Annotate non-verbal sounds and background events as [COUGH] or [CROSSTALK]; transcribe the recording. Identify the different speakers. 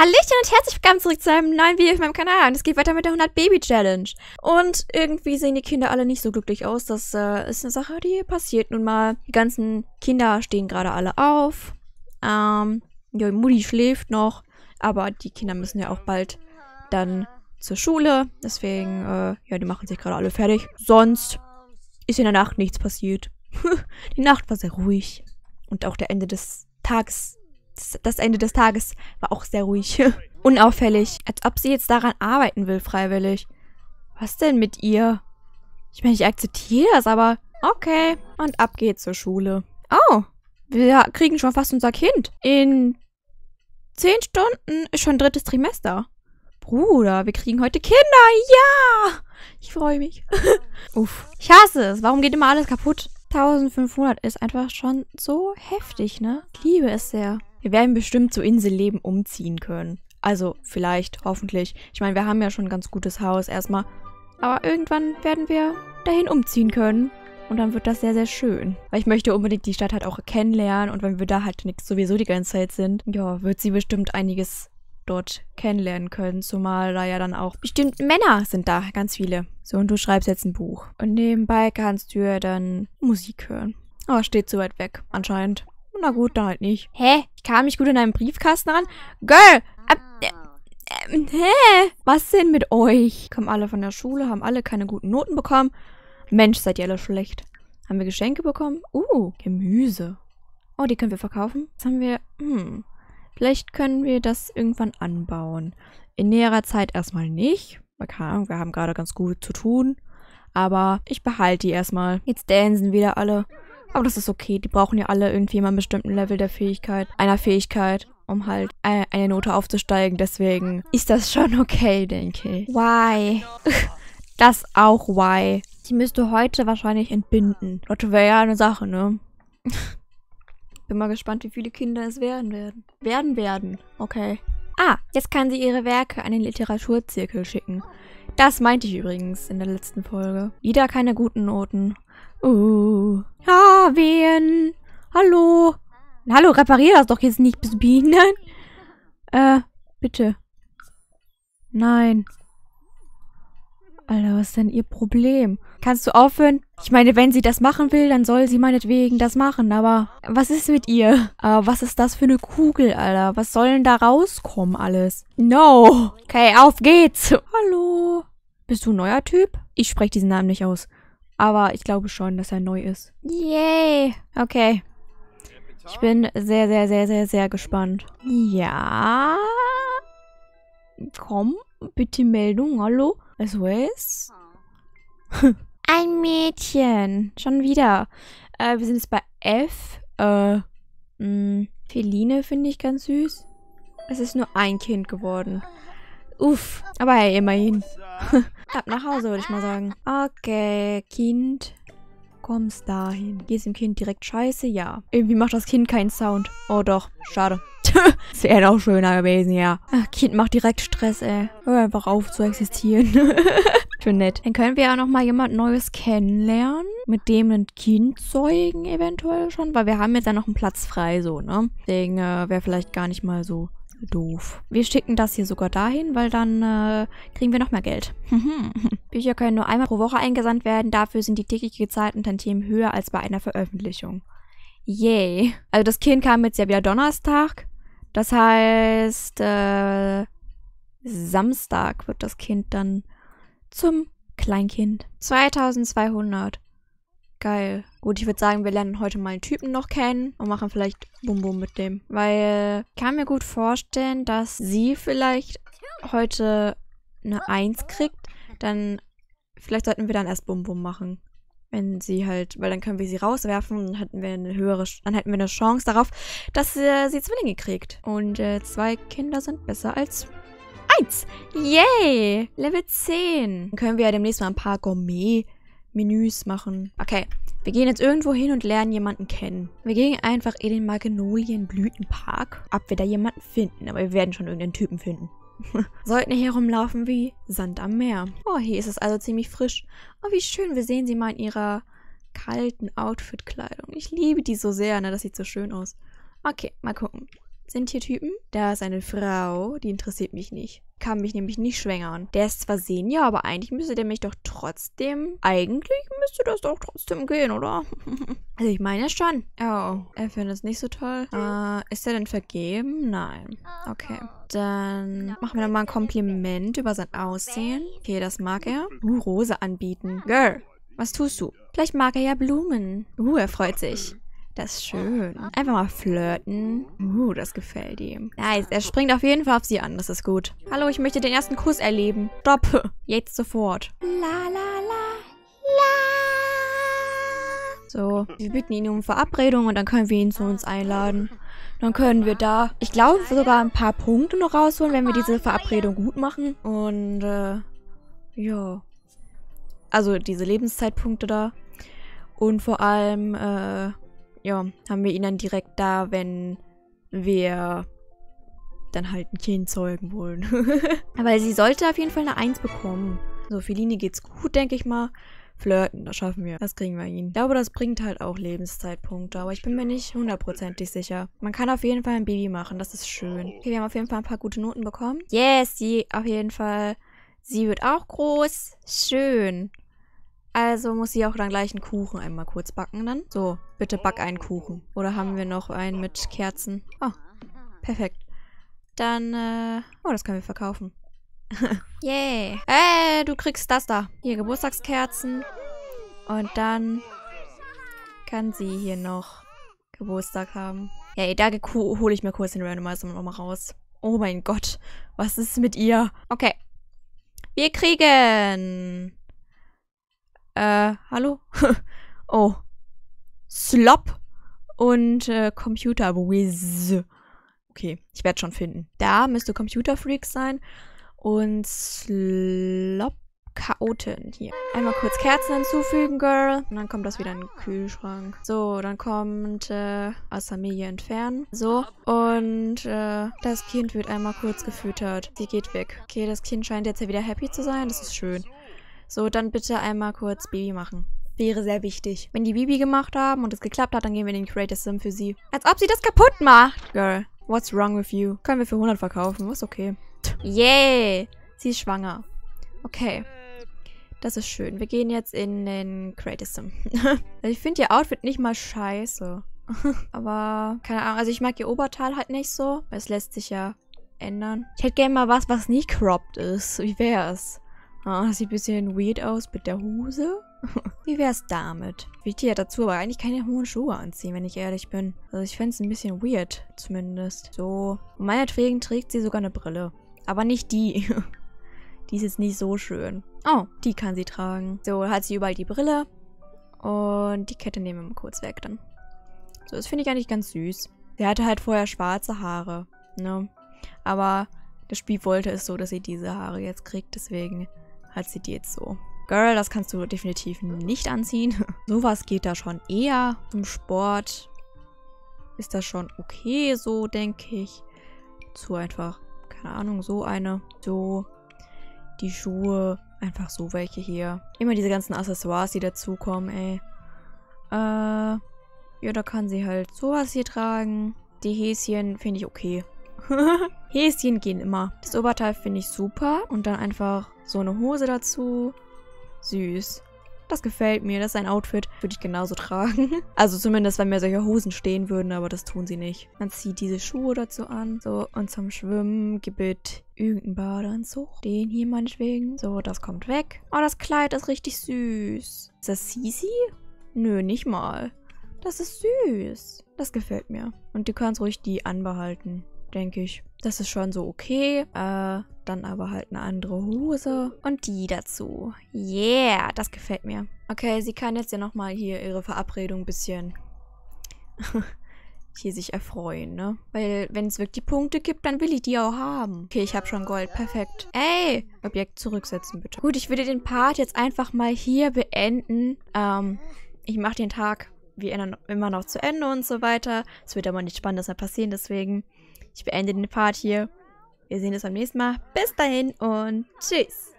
Speaker 1: Hallöchen und herzlich willkommen zurück zu einem neuen Video auf meinem Kanal. Und es geht weiter mit der 100 Baby Challenge. Und irgendwie sehen die Kinder alle nicht so glücklich aus. Das äh, ist eine Sache, die passiert nun mal. Die ganzen Kinder stehen gerade alle auf. Ähm, ja, Mutti schläft noch. Aber die Kinder müssen ja auch bald dann zur Schule. Deswegen, äh, ja, die machen sich gerade alle fertig. Sonst ist in der Nacht nichts passiert. [LAUGHS] die Nacht war sehr ruhig. Und auch der Ende des Tages das Ende des Tages war auch sehr ruhig. [LAUGHS] Unauffällig, als ob sie jetzt daran arbeiten will, freiwillig. Was denn mit ihr? Ich meine, ich akzeptiere das, aber okay. Und ab geht's zur Schule. Oh, wir kriegen schon fast unser Kind. In zehn Stunden ist schon drittes Trimester. Bruder, wir kriegen heute Kinder. Ja! Ich freue mich. [LAUGHS] Uff. Ich hasse es. Warum geht immer alles kaputt? 1500 ist einfach schon so heftig, ne? Ich liebe es sehr. Wir werden bestimmt zu Inselleben umziehen können. Also vielleicht, hoffentlich. Ich meine, wir haben ja schon ein ganz gutes Haus erstmal. Aber irgendwann werden wir dahin umziehen können. Und dann wird das sehr, sehr schön. Weil ich möchte unbedingt die Stadt halt auch kennenlernen. Und wenn wir da halt nix sowieso die ganze Zeit sind, ja, wird sie bestimmt einiges dort kennenlernen können, zumal da ja dann auch bestimmt Männer sind da, ganz viele. So, und du schreibst jetzt ein Buch. Und nebenbei kannst du ja dann Musik hören. Aber ah, steht zu weit weg, anscheinend. Na gut, dann halt nicht. Hä? Ich kam mich gut in einem Briefkasten ran? Girl! Ab, äh, äh, hä? Was denn mit euch? Kommen alle von der Schule, haben alle keine guten Noten bekommen. Mensch, seid ihr alle schlecht. Haben wir Geschenke bekommen? Uh, Gemüse. Oh, die können wir verkaufen. Jetzt haben wir? Hm. Vielleicht können wir das irgendwann anbauen. In näherer Zeit erstmal nicht. wir haben gerade ganz gut zu tun. Aber ich behalte die erstmal. Jetzt dansen wieder alle. Aber das ist okay. Die brauchen ja alle irgendwie mal einen bestimmten Level der Fähigkeit, einer Fähigkeit, um halt e-, eine Note aufzusteigen. Deswegen ist das schon okay, denke ich. Why? [LAUGHS] Das auch why. Die müsste heute wahrscheinlich entbinden. Das wäre ja eine Sache, ne? [LAUGHS] Bin mal gespannt, wie viele Kinder es werden werden. Werden werden. Okay. Ah, jetzt kann sie ihre Werke an den Literaturzirkel schicken. Das meinte ich übrigens in der letzten Folge. Wieder keine guten Noten. Uh. Ja, wen? Hallo? Hallo, reparier das doch jetzt nicht, bis Bienen. [LAUGHS] Äh, bitte. Nein. Alter, was ist denn ihr Problem? Kannst du aufhören? Ich meine, wenn sie das machen will, dann soll sie meinetwegen das machen, aber was ist mit ihr? Äh, was ist das für eine Kugel, Alter? Was soll denn da rauskommen alles? No! Okay, auf geht's! Hallo! Bist du ein neuer Typ? Ich spreche diesen Namen nicht aus. Aber ich glaube schon, dass er neu ist. Yay! Okay. Ich bin sehr, sehr, sehr, sehr, sehr gespannt. Ja. Komm, bitte Meldung, hallo? As always. Ah. [LAUGHS] Ein Mädchen. Schon wieder. Äh, wir sind jetzt bei F. Äh, mh, hm, Feline finde ich ganz süß. Es ist nur ein Kind geworden. Uff, aber hey, immerhin. [LAUGHS] Ab nach Hause, würde ich mal sagen. Okay, Kind kommst dahin. Geht's dem Kind direkt scheiße? Ja. Irgendwie macht das Kind keinen Sound. Oh doch, schade. das wäre doch schöner gewesen, ja. Ach, kind macht direkt Stress, ey. Hör einfach auf zu existieren. [LAUGHS] Schön nett. Dann können wir ja nochmal jemand Neues kennenlernen. Mit dem ein Kind zeugen eventuell schon. Weil wir haben jetzt ja noch einen Platz frei, so, ne? Deswegen äh, wäre vielleicht gar nicht mal so doof. Wir schicken das hier sogar dahin, weil dann äh, kriegen wir noch mehr Geld. [LAUGHS] Bücher können nur einmal pro Woche eingesandt werden, dafür sind die täglich gezahlten Tantiemen höher als bei einer Veröffentlichung. Yay. Also das Kind kam jetzt ja wieder Donnerstag. Das heißt, äh, Samstag wird das Kind dann zum Kleinkind. 2200. Geil. Gut, ich würde sagen, wir lernen heute mal einen Typen noch kennen und machen vielleicht Bum Bum mit dem. Weil ich kann mir gut vorstellen, dass sie vielleicht heute eine Eins kriegt. Dann vielleicht sollten wir dann erst Bum Bum machen. Wenn sie halt, weil dann können wir sie rauswerfen und dann hätten wir eine höhere, dann hätten wir eine Chance darauf, dass äh, sie Zwillinge kriegt. Und äh, zwei Kinder sind besser als eins. Yay! Level 10. Dann können wir ja demnächst mal ein paar Gourmet-Menüs machen. Okay, wir gehen jetzt irgendwo hin und lernen jemanden kennen. Wir gehen einfach in den Magnolienblütenpark, ob wir da jemanden finden. Aber wir werden schon irgendeinen Typen finden. [LAUGHS] Sollten hier rumlaufen wie Sand am Meer. Oh, hier ist es also ziemlich frisch. Oh, wie schön. Wir sehen sie mal in ihrer kalten Outfit-Kleidung. Ich liebe die so sehr, ne? Das sieht so schön aus. Okay, mal gucken sind hier Typen. Da ist eine Frau, die interessiert mich nicht. Kann mich nämlich nicht schwängern. Der ist zwar Senior, aber eigentlich müsste der mich doch trotzdem. Eigentlich müsste das doch trotzdem gehen, oder? [LAUGHS] also ich meine schon. Oh, er findet es nicht so toll. Äh, ist er denn vergeben? Nein. Okay. Dann machen wir nochmal ein Kompliment über sein Aussehen. Okay, das mag er. Uh, Rose anbieten. Girl, was tust du? Vielleicht mag er ja Blumen. Uh, er freut sich. Das ist oh, schön. Einfach mal flirten. Uh, das gefällt ihm. Nice, er springt auf jeden Fall auf sie an. Das ist gut. Hallo, ich möchte den ersten Kuss erleben. Stopp. [LAUGHS] Jetzt sofort. La, la, la, la. So, wir bitten ihn um Verabredung und dann können wir ihn zu uns einladen. Dann können wir da, ich glaube, sogar ein paar Punkte noch rausholen, wenn wir diese Verabredung gut machen. Und, äh, ja. Also diese Lebenszeitpunkte da. Und vor allem, äh, ja, haben wir ihn dann direkt da, wenn wir dann halt ein Kind zeugen wollen. [LAUGHS] Aber sie sollte auf jeden Fall eine Eins bekommen. So, Feline geht's gut, denke ich mal. Flirten, das schaffen wir. Das kriegen wir hin. Ich glaube, das bringt halt auch Lebenszeitpunkte, aber ich bin mir nicht hundertprozentig sicher. Man kann auf jeden Fall ein Baby machen, das ist schön. Okay, wir haben auf jeden Fall ein paar gute Noten bekommen. Yes, sie auf jeden Fall. Sie wird auch groß. Schön. Also muss sie auch dann gleich einen Kuchen einmal kurz backen dann. So, bitte back einen Kuchen. Oder haben wir noch einen mit Kerzen? Oh, perfekt. Dann, äh, oh, das können wir verkaufen. Yay. [LAUGHS] Yeah. Äh, du kriegst das da. Hier, Geburtstagskerzen. Und dann kann sie hier noch Geburtstag haben. Ja, hey, da hole ich mir kurz den Randomizer nochmal raus. Oh mein Gott, was ist mit ihr? Okay. Wir kriegen äh, hallo? [LAUGHS] oh. Slop und äh, Computer Whiz. Okay, ich werde schon finden. Da müsste Computer Freak sein und Slop Chaoten. Hier. Einmal kurz Kerzen hinzufügen, Girl. Und dann kommt das wieder in den Kühlschrank. So, dann kommt äh, aus entfernen. So. Und äh, das Kind wird einmal kurz gefüttert. Sie geht weg. Okay, das Kind scheint jetzt ja wieder happy zu sein. Das ist schön. So, dann bitte einmal kurz Baby machen. Wäre sehr wichtig. Wenn die Bibi gemacht haben und es geklappt hat, dann gehen wir in den Creator Sim für sie. Als ob sie das kaputt macht. Girl, what's wrong with you? Können wir für 100 verkaufen, ist okay. Yay! Yeah. Sie ist schwanger. Okay. Das ist schön. Wir gehen jetzt in den Creator Sim. [LAUGHS] ich finde ihr Outfit nicht mal scheiße. [LAUGHS] Aber, keine Ahnung. Also ich mag ihr Oberteil halt nicht so. Weil es lässt sich ja ändern. Ich hätte gerne mal was, was nicht cropped ist. Wie wäre es? Oh, sieht ein bisschen weird aus mit der Hose. [LAUGHS] Wie wär's damit? Ich dir ja dazu aber eigentlich keine hohen Schuhe anziehen, wenn ich ehrlich bin. Also ich fände es ein bisschen weird, zumindest. So. Und meinetwegen trägt sie sogar eine Brille. Aber nicht die. [LAUGHS] die ist jetzt nicht so schön. Oh, die kann sie tragen. So, hat sie überall die Brille. Und die Kette nehmen wir mal kurz weg dann. So, das finde ich eigentlich ganz süß. Sie hatte halt vorher schwarze Haare. Ne? Aber das Spiel wollte es so, dass sie diese Haare jetzt kriegt. Deswegen halt sie dir jetzt so. Girl, das kannst du definitiv nicht anziehen. [LAUGHS] Sowas geht da schon eher. Zum Sport ist das schon okay, so denke ich. Zu einfach, keine Ahnung, so eine. So, die Schuhe, einfach so welche hier. Immer diese ganzen Accessoires, die dazukommen, ey. Äh, ja, da kann sie halt sowas hier tragen. Die Häschen finde ich okay. [LAUGHS] Häschen gehen immer. Das Oberteil finde ich super. Und dann einfach so eine Hose dazu. Süß. Das gefällt mir. Das ist ein Outfit. Würde ich genauso tragen. [LAUGHS] Also zumindest, wenn mir solche Hosen stehen würden, aber das tun sie nicht. Man zieht diese Schuhe dazu an. So, und zum Schwimmen gebet irgendeinen Badeanzug. Den hier meinetwegen. So, das kommt weg. Oh, das Kleid ist richtig süß. Ist das Sisi? Nö, nicht mal. Das ist süß. Das gefällt mir. Und du kannst ruhig die anbehalten denke ich. Das ist schon so okay. Äh, dann aber halt eine andere Hose. Und die dazu. Yeah, das gefällt mir. Okay, sie kann jetzt ja nochmal hier ihre Verabredung ein bisschen [LAUGHS] hier sich erfreuen, ne? Weil wenn es wirklich Punkte gibt, dann will ich die auch haben. Okay, ich habe schon Gold. Perfekt. Ey, Objekt zurücksetzen, bitte. Gut, ich würde den Part jetzt einfach mal hier beenden. Ähm, ich mache den Tag wie immer noch zu Ende und so weiter. Es wird aber nicht spannend, dass er passieren, deswegen... Ich beende den Part hier. Wir sehen uns beim nächsten Mal. Bis dahin und tschüss.